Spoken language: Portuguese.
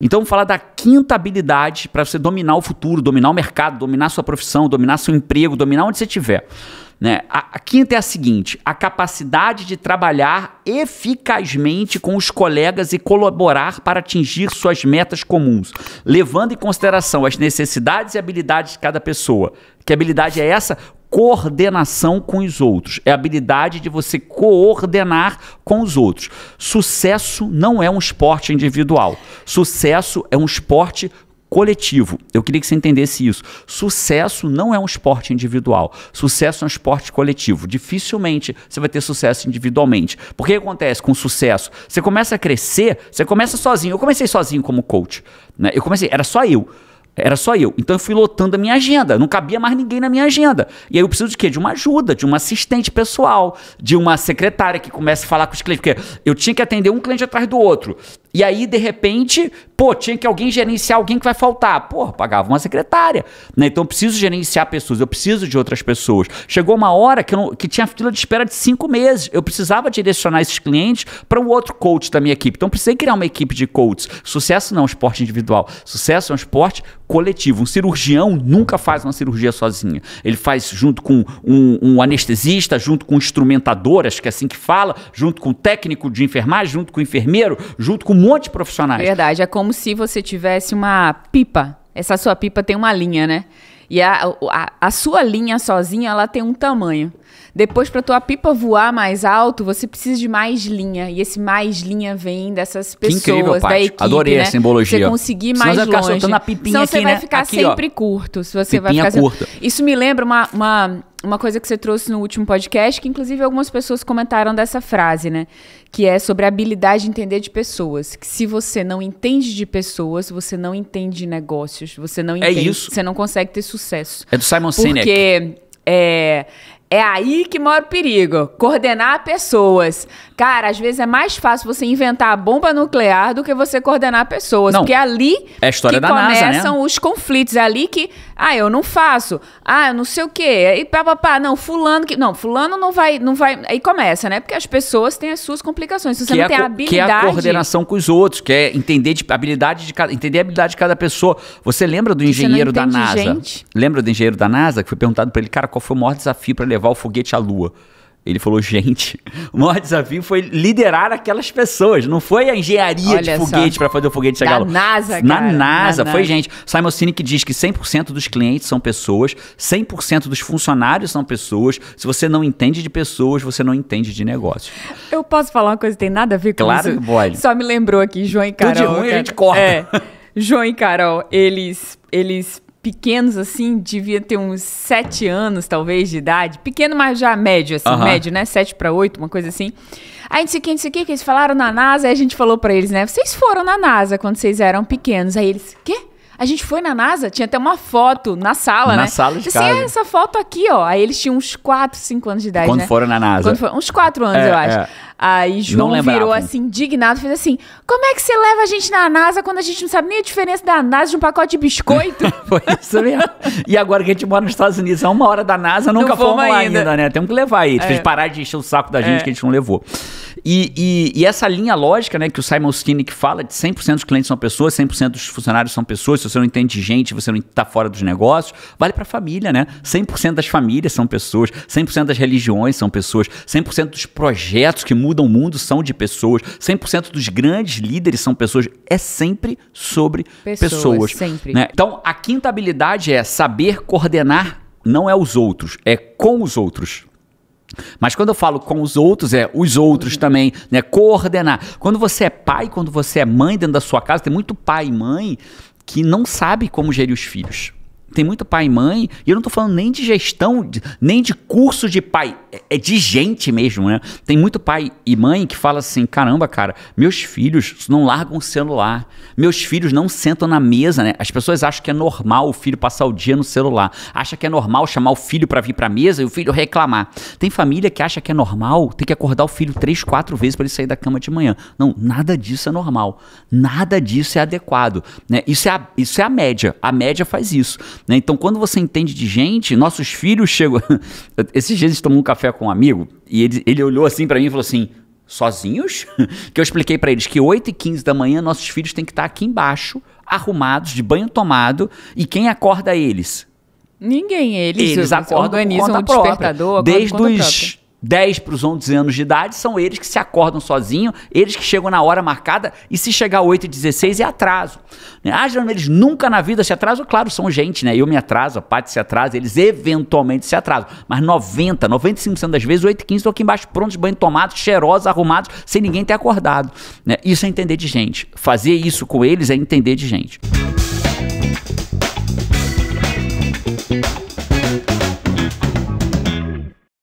Então, falar da quinta habilidade para você dominar o futuro, dominar o mercado, dominar sua profissão, dominar seu emprego, dominar onde você estiver. Né? A, a, quinta é a seguinte: a capacidade de trabalhar eficazmente com os colegas e colaborar para atingir suas metas comuns, levando em consideração as necessidades e habilidades de cada pessoa. Que habilidade é essa? coordenação com os outros, é a habilidade de você coordenar com os outros. Sucesso não é um esporte individual. Sucesso é um esporte coletivo. Eu queria que você entendesse isso. Sucesso não é um esporte individual. Sucesso é um esporte coletivo. Dificilmente você vai ter sucesso individualmente. Porque que acontece com sucesso? Você começa a crescer, você começa sozinho. Eu comecei sozinho como coach, né? Eu comecei, era só eu. Era só eu. Então eu fui lotando a minha agenda. Não cabia mais ninguém na minha agenda. E aí eu preciso de quê? De uma ajuda, de uma assistente pessoal, de uma secretária que comece a falar com os clientes. Porque eu tinha que atender um cliente atrás do outro. E aí, de repente, pô, tinha que alguém gerenciar alguém que vai faltar. Pô, pagava uma secretária. Né? Então, eu preciso gerenciar pessoas, eu preciso de outras pessoas. Chegou uma hora que, não, que tinha fila de espera de cinco meses. Eu precisava direcionar esses clientes para um outro coach da minha equipe. Então, precisei criar uma equipe de coaches. Sucesso não é um esporte individual. Sucesso é um esporte coletivo. Um cirurgião nunca faz uma cirurgia sozinho. Ele faz junto com um, um anestesista, junto com um instrumentador, acho que é assim que fala, junto com um técnico de enfermagem, junto com um enfermeiro, junto com monte de profissionais. Verdade, é como se você tivesse uma pipa. Essa sua pipa tem uma linha, né? E a, a, a, sua linha sozinha, ela tem um tamanho. Depois, para tua pipa voar mais alto, você precisa de mais linha. E esse mais linha vem dessas pessoas, que incrível, Paty. da equipe, Adorei né? a simbologia. Você conseguir mais Senão longe. Você vai ficar a Senão aqui, você vai né? ficar aqui, sempre ó. curto. Se você pipinha vai ficar curta. Sempre... Isso me lembra uma, uma uma coisa que você trouxe no último podcast, que inclusive algumas pessoas comentaram dessa frase, né? Que é sobre a habilidade de entender de pessoas. Que se você não entende de pessoas, você não entende negócios, você não é entende, é isso. você não consegue ter sucesso. É do Simon Porque, Sinek. Porque é, é aí que mora o perigo. Coordenar pessoas. Cara, às vezes é mais fácil você inventar a bomba nuclear do que você coordenar pessoas. Não, porque é ali é a história que da começam NASA, né? os conflitos. É ali que ah, eu não faço. Ah, eu não sei o quê. E pá, não, fulano que. Não, fulano não vai, não vai. Aí começa, né? Porque as pessoas têm as suas complicações. Se você que é não é tem a habilidade. Que é a coordenação com os outros, que é entender de, habilidade de cada. Entender a habilidade de cada pessoa. Você lembra do engenheiro da NASA? Gente. Lembra do engenheiro da NASA que foi perguntado para ele, cara, qual foi o maior desafio para levar o foguete à Lua? Ele falou, gente, o maior desafio foi liderar aquelas pessoas. Não foi a engenharia Olha de foguete para fazer o foguete chegar lá. NASA, Na cara, NASA, na foi NASA. gente. Simon Sinek diz que 100% dos clientes são pessoas, 100% dos funcionários são pessoas. Se você não entende de pessoas, você não entende de negócio. Eu posso falar uma coisa que tem nada a ver com claro isso? Claro que pode. Só me lembrou aqui, João e Carol. Tudo de ruim cara. a gente corta. É, João e Carol, eles... eles pequenos, assim, devia ter uns sete anos, talvez, de idade. Pequeno, mas já médio, assim, médio, né? Sete para oito, uma coisa assim. Aí, não sei o que, não sei o que, que eles falaram na NASA, aí a gente falou para eles, né? Vocês foram na NASA quando vocês eram pequenos. Aí eles, quê? A gente foi na NASA, tinha até uma foto na sala, na né? Na sala de assim, é, essa foto aqui, ó. Aí eles tinham uns 4, 5 anos de idade, Quando né? foram na NASA. Foram, uns 4 anos, é, eu acho. É. Aí João virou assim, indignado, fez assim: Como é que você leva a gente na NASA quando a gente não sabe nem a diferença da NASA de um pacote de biscoito? Foi isso mesmo. E agora que a gente mora nos Estados Unidos, há uma hora da NASA, nunca fomos ainda. ainda. né? Temos que levar aí. É. Fez parar de encher o saco da gente é. que a gente não levou. E, e, e, essa linha lógica, né, que o Simon Sinek fala, de 100% dos clientes são pessoas, 100% dos funcionários são pessoas, se você não entende de gente, você não está fora dos negócios, vale para a família, né? 100% das famílias são pessoas, 100% das religiões são pessoas, 100% dos projetos que mudam o mundo são de pessoas, 100% dos grandes líderes são pessoas, é sempre sobre pessoas. pessoas sempre. Né? Então, a quinta habilidade é saber coordenar não é os outros, é com os outros. Mas quando eu falo com os outros, é os outros uhum. também, né? Coordenar. Quando você é pai, quando você é mãe dentro da sua casa, tem muito pai e mãe que não sabe como gerir os filhos. Tem muito pai e mãe, e eu não estou falando nem de gestão, nem de curso de pai, é, é de gente mesmo, né? Tem muito pai e mãe que fala assim: caramba, cara, meus filhos não largam o celular, meus filhos não sentam na mesa, né? As pessoas acham que é normal o filho passar o dia no celular, acha que é normal chamar o filho para vir para a mesa e o filho reclamar. Tem família que acha que é normal ter que acordar o filho três, quatro vezes para ele sair da cama de manhã. Não, nada disso é normal, nada disso é adequado, né? Isso é a, isso é a média, a média faz isso. Né? Então, quando você entende de gente, nossos filhos chegam. Esses dias a gente tomou um café com um amigo e ele, ele olhou assim para mim e falou assim: sozinhos? que eu expliquei para eles que 8 e 15 da manhã nossos filhos têm que estar aqui embaixo, arrumados, de banho tomado, e quem acorda eles? Ninguém, eles, eles acordam organizam o própria. despertador, desde os 10 para os 11 anos de idade são eles que se acordam sozinhos, eles que chegam na hora marcada e se chegar 8 e 16 é atraso. Né? Ah, geralmente eles nunca na vida se atrasam, claro, são gente, né? Eu me atraso, a Paty se atrasa, eles eventualmente se atrasam. Mas 90, 95% das vezes, 8 e 15 estão aqui embaixo prontos, banho tomado, cheirosos, arrumados, sem ninguém ter acordado. Né? Isso é entender de gente. Fazer isso com eles é entender de gente.